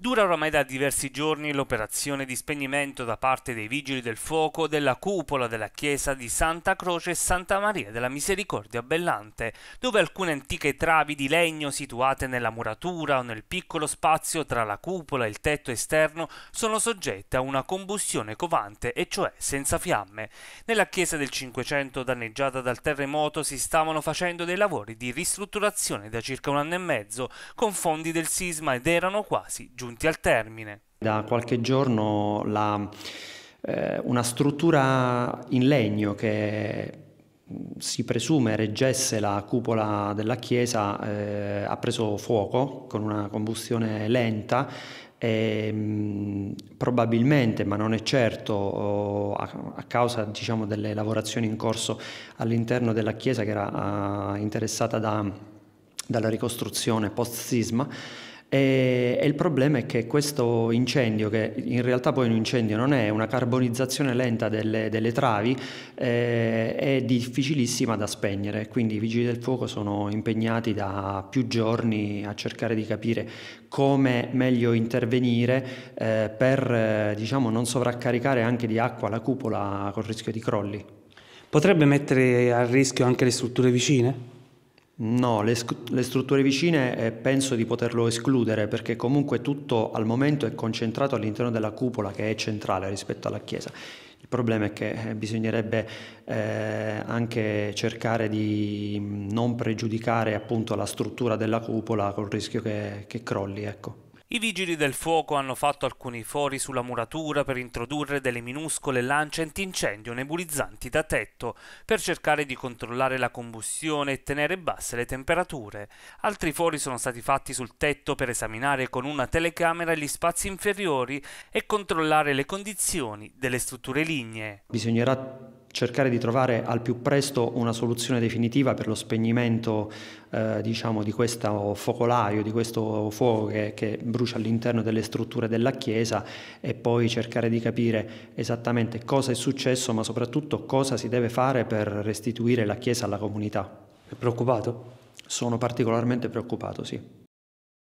Dura oramai da diversi giorni l'operazione di spegnimento da parte dei vigili del fuoco della cupola della chiesa di Santa Croce e Santa Maria della Misericordia Bellante, dove alcune antiche travi di legno situate nella muratura o nel piccolo spazio tra la cupola e il tetto esterno sono soggette a una combustione covante e cioè senza fiamme. Nella chiesa del Cinquecento danneggiata dal terremoto si stavano facendo dei lavori di ristrutturazione da circa un anno e mezzo con fondi del sisma ed erano quasi giunti giunti al termine. Da qualche giorno la, eh, una struttura in legno che si presume reggesse la cupola della chiesa eh, ha preso fuoco con una combustione lenta e, mh, probabilmente, ma non è certo, oh, a, a, causa diciamo, delle lavorazioni in corso all'interno della chiesa che era uh, interessata da, dalla ricostruzione post-sisma, e, e, il problema è che questo incendio, che in realtà poi un incendio non è, una carbonizzazione lenta delle, delle travi, eh, è difficilissima da spegnere, quindi i vigili del fuoco sono impegnati da più giorni a cercare di capire come meglio intervenire eh, per eh, diciamo, non sovraccaricare anche di acqua la cupola col rischio di crolli. Potrebbe mettere a rischio anche le strutture vicine? No, le, le, strutture vicine eh, penso di poterlo escludere perché comunque tutto al momento è concentrato all'interno della cupola che è centrale rispetto alla chiesa. Il problema è che eh, bisognerebbe eh, anche cercare di mm, non pregiudicare appunto la struttura della cupola col rischio che, che crolli. Ecco. I vigili del fuoco hanno fatto alcuni fori sulla muratura per introdurre delle minuscole lance antincendio nebulizzanti da tetto per cercare di controllare la combustione e tenere basse le temperature. Altri fori sono stati fatti sul tetto per esaminare con una telecamera gli spazi inferiori e controllare le condizioni delle strutture lignee. Bisognerà cercare di trovare al più presto una soluzione definitiva per lo spegnimento eh, diciamo, di questo focolaio, di questo fuoco che, che, brucia all'interno delle strutture della chiesa e poi cercare di capire esattamente cosa è successo ma soprattutto cosa si deve fare per restituire la chiesa alla comunità. È preoccupato? Sono particolarmente preoccupato, sì.